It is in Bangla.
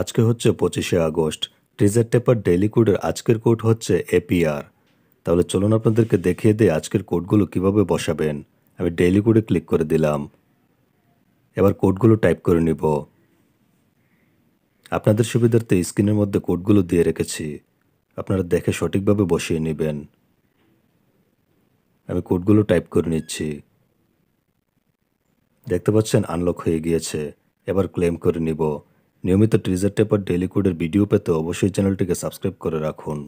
আজকে হচ্ছে পঁচিশে আগস্ট ট্রিজার টেপার ডেইলি কোডের আজকের কোড হচ্ছে এপিআর তাহলে চলুন আপনাদেরকে দেখিয়ে দিই আজকের কোডগুলো কিভাবে বসাবেন আমি ডেইলি কোডে ক্লিক করে দিলাম এবার কোডগুলো টাইপ করে নিব আপনাদের সুবিধার্থে স্ক্রিনের মধ্যে কোডগুলো দিয়ে রেখেছি আপনারা দেখে সঠিকভাবে বসিয়ে নেবেন আমি কোডগুলো টাইপ করে নিচ্ছি দেখতে পাচ্ছেন আনলক হয়ে গিয়েছে এবার ক্লেম করে নিব নিয়মিত টিজার টেপার ডেলি কোডের ভিডিও পেতে অবশ্যই চ্যানেলটিকে সাবস্ক্রাইব করে রাখুন